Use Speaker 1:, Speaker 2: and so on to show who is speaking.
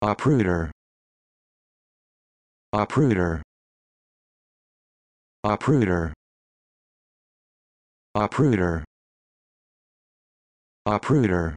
Speaker 1: Uprooter. Uprooter. Uprooter. Uprooter. Uprooter.